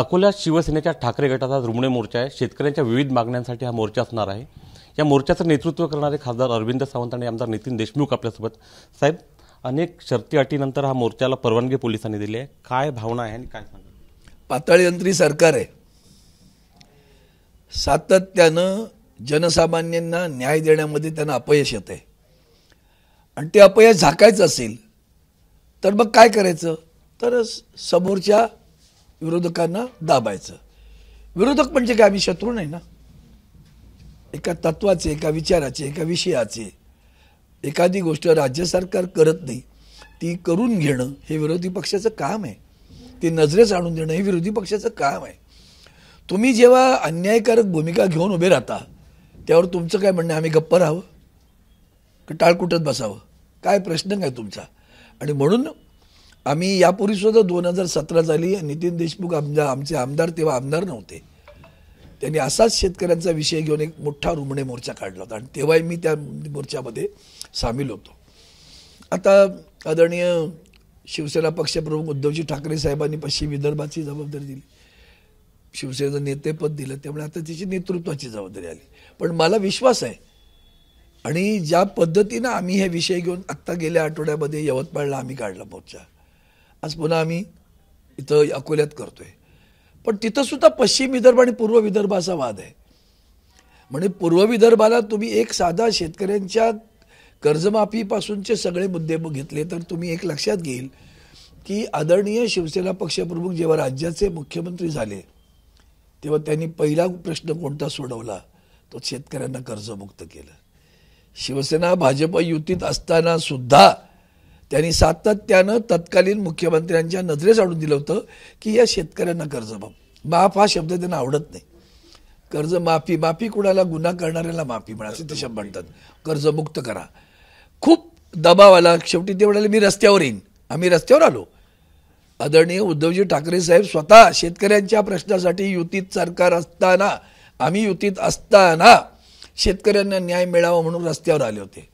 अकोल्यात शिवसेनेच्या ठाकरे गटाचा रुमणे मोर्चा आहे शेतकऱ्यांच्या विविध मागण्यांसाठी हा मोर्चा असणार आहे या मोर्चाचं नेतृत्व करणारे खासदार अरविंद सावंत आणि आमदार नितीन देशमुख आपल्यासोबत साहेब अनेक शर्ती अटीनंतर हा मोर्चाला परवानगी पोलिसांनी दिली आहे काय भावना आहे आणि काय सांगा यंत्री सरकार आहे सातत्यानं जनसामान्यांना न्याय देण्यामध्ये त्यांना अपयश येत आहे आणि ते अपयश झाकायचं असेल तर मग काय करायचं तर समोरच्या विरोधकांना दाबायचं विरोधक म्हणजे काय आम्ही शत्रू नाही ना एका तत्वाचे एका विचाराचे एका विषयाचे एखादी गोष्ट राज्य सरकार करत नाही ती करून घेणं हे विरोधी पक्षाचं काम आहे ते नजरेच आणून देणं हे विरोधी पक्षाचं काम आहे तुम्ही जेव्हा अन्यायकारक भूमिका घेऊन उभे राहता त्यावर तुमचं काय म्हणणं आम्ही गप्प राहावं का टाळकुटत बसावं काय प्रश्न काय तुमचा आणि म्हणून आम्ही सुद्धा दोन हजार सतरा झाली नितीन देशमुख आमदार आमचे आमदार तेव्हा आमदार नव्हते त्यांनी असाच शेतकऱ्यांचा विषय घेऊन एक मोठा रुमणे मोर्चा काढला होता आणि तेव्हाही मी त्या मोर्चामध्ये सामील होतो आता आदरणीय शिवसेना पक्षप्रमुख उद्धवजी ठाकरे साहेबांनी पश्चिम विदर्भाची जबाबदारी दिली शिवसेनेचं नेतेपद दिलं त्यामुळे आता तिची नेतृत्वाची जबाबदारी आली पण मला विश्वास आहे आणि ज्या पद्धतीनं आम्ही हे विषय घेऊन आत्ता गेल्या आठवड्यामध्ये यवतमाळला आम्ही काढला मोर्चा आज पुन्हा आम्ही इथं अकोल्यात करतोय पण तिथं सुद्धा पश्चिम विदर्भ आणि पूर्व विदर्भ असा वाद आहे म्हणजे पूर्व विदर्भाला तुम्ही एक साधा शेतकऱ्यांच्या कर्जमाफीपासूनचे सगळे मुद्दे घेतले तर तुम्ही एक लक्षात घेईल की आदरणीय शिवसेना पक्षप्रमुख जेव्हा राज्याचे मुख्यमंत्री झाले तेव्हा त्यांनी पहिला प्रश्न कोणता सोडवला तो शेतकऱ्यांना कर्जमुक्त केलं शिवसेना भाजप युतीत असताना सुद्धा त्यांनी सातत्यानं तत्कालीन मुख्यमंत्र्यांच्या नजरेस आणून दिलं होतं की या शेतकऱ्यांना कर्जमाफ माफ हा शब्द त्यांना आवडत नाही कर्जमाफी माफी कुणाला गुन्हा करणाऱ्याला माफी म्हणा असे ते शब्द म्हणतात कर्जमुक्त करा खूप दबाव आला शेवटी ते म्हणाले मी रस्त्यावर येईन आम्ही रस्त्यावर आलो आदरणीय उद्धवजी ठाकरे साहेब स्वतः शेतकऱ्यांच्या प्रश्नासाठी युतीत सरकार असताना आम्ही युतीत असताना शेतकऱ्यांना न्याय मिळावा म्हणून रस्त्यावर आले होते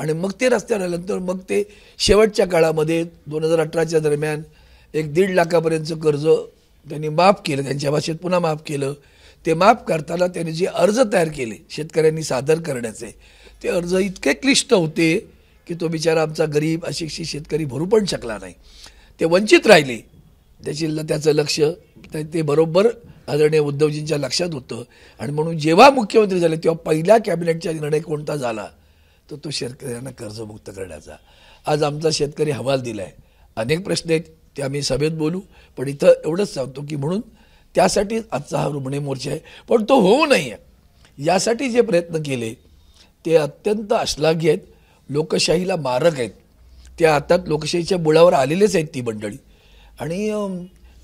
आणि मग ते रस्त्यावर आल्यानंतर मग ते शेवटच्या काळामध्ये दोन हजार अठराच्या दरम्यान एक दीड लाखापर्यंतचं कर्ज त्यांनी माफ केलं त्यांच्या भाषेत पुन्हा माफ केलं ते माफ करताना त्यांनी जे अर्ज तयार केले शेतकऱ्यांनी सादर करण्याचे ते अर्ज इतके क्लिष्ट होते की तो बिचारा आमचा गरीब अशिक्षित शेतकरी भरू पण शकला नाही ते वंचित राहिले त्याची त्याचं लक्ष ते बरोबर आदरणीय उद्धवजींच्या लक्षात होतं आणि म्हणून जेव्हा मुख्यमंत्री झाले तेव्हा पहिल्या कॅबिनेटचा निर्णय कोणता झाला तर तो शेतकऱ्यांना कर्जमुक्त करण्याचा आज आमचा शेतकरी हवाल दिला आहे अनेक प्रश्न आहेत ते आम्ही सभेत बोलू पण इथं एवढंच सांगतो की म्हणून त्यासाठी आजचा हा रुग्णे मोर्चा आहे पण तो होऊ नये यासाठी जे प्रयत्न केले ते अत्यंत अश्लाघ्य आहेत लोकशाहीला मारक आहेत त्या आता लोकशाहीच्या बुळावर आलेलेच आहेत ती मंडळी आणि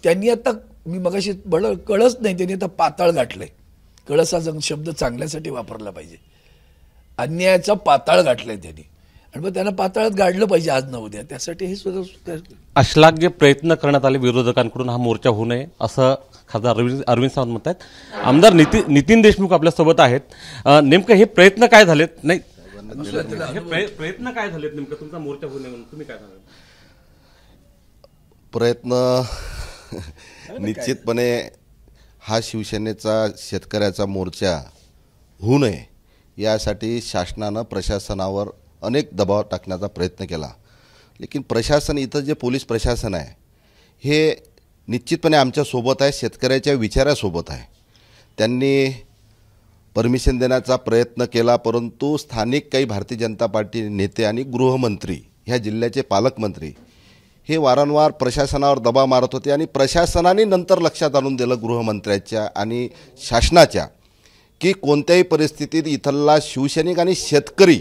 त्यांनी आता मी मगाशी बळ कळच नाही त्यांनी आता पाताळ गाठलं आहे कळस शब्द चांगल्यासाठी वापरला पाहिजे अन्यायाचा पाताळ गाठलाय त्यांनी आणि मग त्यांना पाताळात गाडलं पाहिजे आज न उद्या त्यासाठी हे सुद्धा अश्लाघ्य प्रयत्न करण्यात आले विरोधकांकडून हा मोर्चा होऊ नये असं खासदार अरविंद अरविंद सावंत म्हणत आहेत आमदार नितीन नितीन देशमुख आपल्यासोबत आहेत नेमकं हे प्रयत्न काय झालेत नाही प्रयत्न काय झालेत नेमकं तुमचा मोर्चा होऊ नये म्हणून तुम्ही काय सांगाल प्रयत्न निश्चितपणे हा शिवसेनेचा शेतकऱ्याचा मोर्चा होऊ नये यासाठी शासनानं प्रशासनावर अनेक दबाव टाकण्याचा प्रयत्न केला लेकिन प्रशासन इथं जे पोलीस प्रशासन आहे हे निश्चितपणे आमच्यासोबत आहे शेतकऱ्याच्या विचारासोबत आहे त्यांनी परमिशन देण्याचा प्रयत्न केला परंतु स्थानिक काही भारतीय जनता पार्टी नेते आणि गृहमंत्री ह्या जिल्ह्याचे पालकमंत्री हे वारंवार प्रशासनावर दबाव मारत होते आणि प्रशासनाने नंतर लक्षात आणून दिलं गृहमंत्र्याच्या आणि शासनाच्या की कोणत्याही परिस्थितीत इथला शिवसैनिक आणि शेतकरी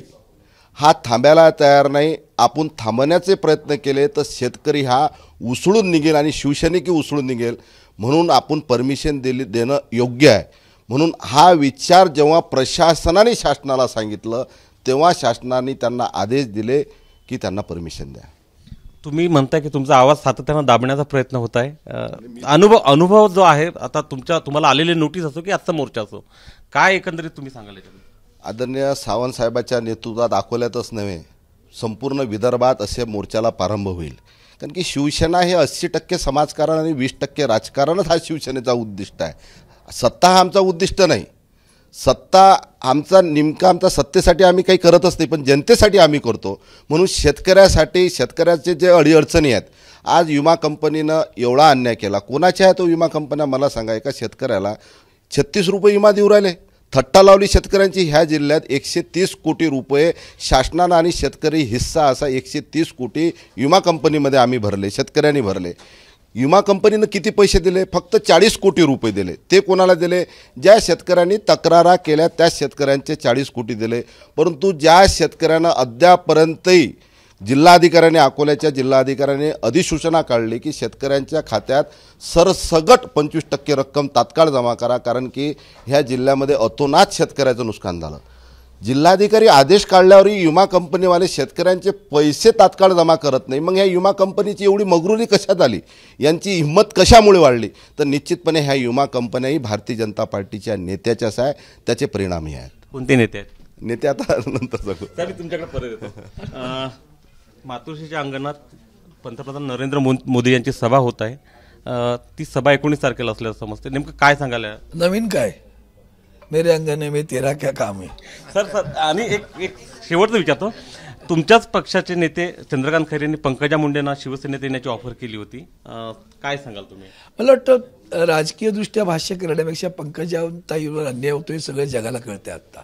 हा थांबायला तयार नाही आपण थांबण्याचे प्रयत्न केले तर शेतकरी हा उसळून निघेल आणि शिवसैनिकही उसळून निघेल म्हणून आपण परमिशन दिली देणं योग्य आहे म्हणून हा विचार जेव्हा प्रशासनाने शासनाला सांगितलं तेव्हा शासनाने त्यांना आदेश दिले की त्यांना परमिशन द्या तुम्ही म्हणताय की तुमचा आवाज सातत्यानं दाबण्याचा प्रयत्न होत आहे अनुभव अनुभव जो आहे आता तुमच्या तुम्हाला आलेले नोटीस असो की आजचा मोर्चा असो काय एकंदरीत तुम्ही सांगाल आदरणीय सावंत साहेबाच्या नेतृत्वात दाखवल्यातच नव्हे संपूर्ण विदर्भात असे मोर्चाला प्रारंभ होईल कारण की शिवसेना हे अस्सी टक्के समाजकारण आणि वीस टक्के राजकारणच हा शिवसेनेचा उद्दिष्ट आहे सत्ता हा आमचा उद्दिष्ट नाही सत्ता आमचा नेमका आमचा सत्तेसाठी आम्ही काही करतच नाही पण जनतेसाठी आम्ही करतो म्हणून शेतकऱ्यासाठी शेतकऱ्याचे जे अडीअडचणी आहेत आज विमा कंपनीनं एवढा अन्याय केला कोणाच्या आहे तो विमा कंपन्या मला सांगा एका शेतकऱ्याला छत्तीस रुपये विमा देऊ राहिले थट्टा लावली शेतकऱ्यांची ह्या जिल्ह्यात एकशे तीस कोटी रुपये शासनानं आणि शेतकरी हिस्सा असा एकशे तीस कोटी विमा कंपनीमध्ये आम्ही भरले शेतकऱ्यांनी भरले विमा कंपनीनं किती पैसे दिले फक्त चाळीस कोटी रुपये दिले ते कोणाला दिले ज्या शेतकऱ्यांनी तक्रारा केल्या त्या शेतकऱ्यांचे चाळीस कोटी दिले परंतु ज्या शेतकऱ्यांना अद्यापर्यंतही जिल्हाधिकाऱ्यांनी अकोल्याच्या जिल्हाधिकाऱ्याने अधिसूचना काढली की शेतकऱ्यांच्या खात्यात सरसगट पंचवीस टक्के रक्कम तात्काळ जमा करा कारण की ह्या जिल्ह्यामध्ये अतोनात शेतकऱ्याचं नुकसान झालं जिल्हाधिकारी आदेश काढल्यावरही विमा कंपनीवाले शेतकऱ्यांचे पैसे तात्काळ जमा करत नाही मग ह्या विमा कंपनीची एवढी मगरुरी कशात आली यांची हिंमत कशामुळे वाढली तर निश्चितपणे ह्या विमा कंपन्याही भारतीय जनता पार्टीच्या नेत्याच्याच आहे त्याचे परिणामही आहेत कोणते नेते आहेत नेते आता नंतर सांगू तुमच्याकडे परत येतो मातोश्रीच्या अंगणात पंतप्रधान नरेंद्र मोदी यांची सभा होत आहे ती सभा एकोणीस तारखेला असल्याचं समजते नेमकं काय सांगायला नवीन काय मेरे अंगने में तेरा क्या काम है सर सर आणि एक एक शेवटचं विचारतो तुमच्याच पक्षाचे नेते चंद्रकांत खैरे यांनी पंकजा मुंडेंना शिवसेनेत येण्याची ऑफर केली होती काय सांगाल तुम्ही मला वाटतं राजकीयदृष्ट्या भाष्य करण्यापेक्षा पंकजा ताईवर अन्याय होतो हे सगळं जगाला कळते आता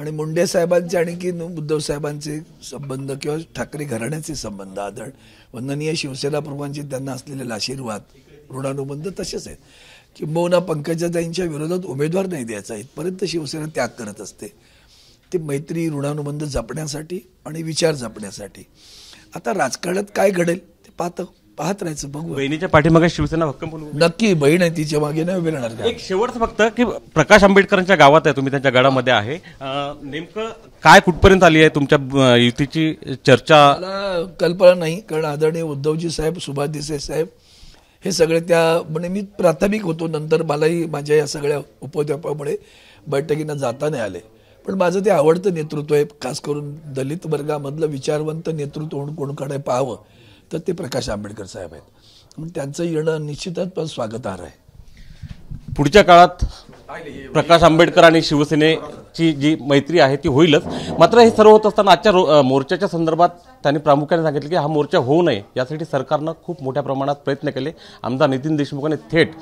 आणि मुंडे साहेबांचे आणखी उद्धव साहेबांचे संबंध किंवा ठाकरे घराण्याचे संबंध आदर वंदनीय शिवसेना प्रमुखांचे त्यांना असलेले आशीर्वाद ऋणानुबंध तसेच आहेत किंबहुना पंकजाताईंच्या विरोधात उमेदवार नाही द्यायचा इथपर्यंत शिवसेना त्याग करत असते ते मैत्री ऋणानुबंध जपण्यासाठी आणि विचार जपण्यासाठी आता राजकारणात काय घडेल ते पाहत पाहत राहायचं बघू बहिणीच्या पाठीमागे शिवसेना नक्की बहीण आहे तिच्या मागे नाही उभे राहणार एक शेवटचं फक्त की प्रकाश आंबेडकरांच्या गावात आहे तुम्ही त्यांच्या गडामध्ये आहे नेमकं काय कुठपर्यंत आली आहे तुमच्या युतीची चर्चा कल्पना नाही कारण आदरणीय उद्धवजी साहेब सुभाष देसाई साहेब हे सगळे त्या म्हणजे मी प्राथमिक होतो नंतर मलाही माझ्या या सगळ्या उपद्यापामुळे बैठकींना जाता नाही आले पण माझं ते आवडतं नेतृत्व आहे खास करून दलित वर्गामधलं विचारवंत नेतृत्व म्हणून कोणकडे पाहावं तर ते प्रकाश आंबेडकर साहेब आहेत मग त्यांचं येणं निश्चितच पण स्वागतार आहे पुढच्या काळात प्रकाश आंबेडकर आणि शिवसेने ची जी मैत्री आहे ती होईलच मात्र हे सर्व होत असताना आजच्या मोर्चाच्या संदर्भात त्यांनी प्रामुख्याने सांगितलं की हा मोर्चा होऊ नये यासाठी सरकारनं खूप मोठ्या प्रमाणात प्रयत्न केले आमदार नितीन देशमुखाने थेट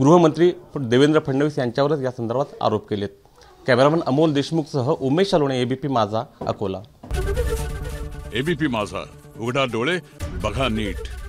गृहमंत्री देवेंद्र फडणवीस यांच्यावरच या संदर्भात आरोप केलेत कॅमेरामन अमोल देशमुखसह उमेश अलोणे एबीपी माझा अकोला एबीपी माझा उघडा डोळे बघा नीट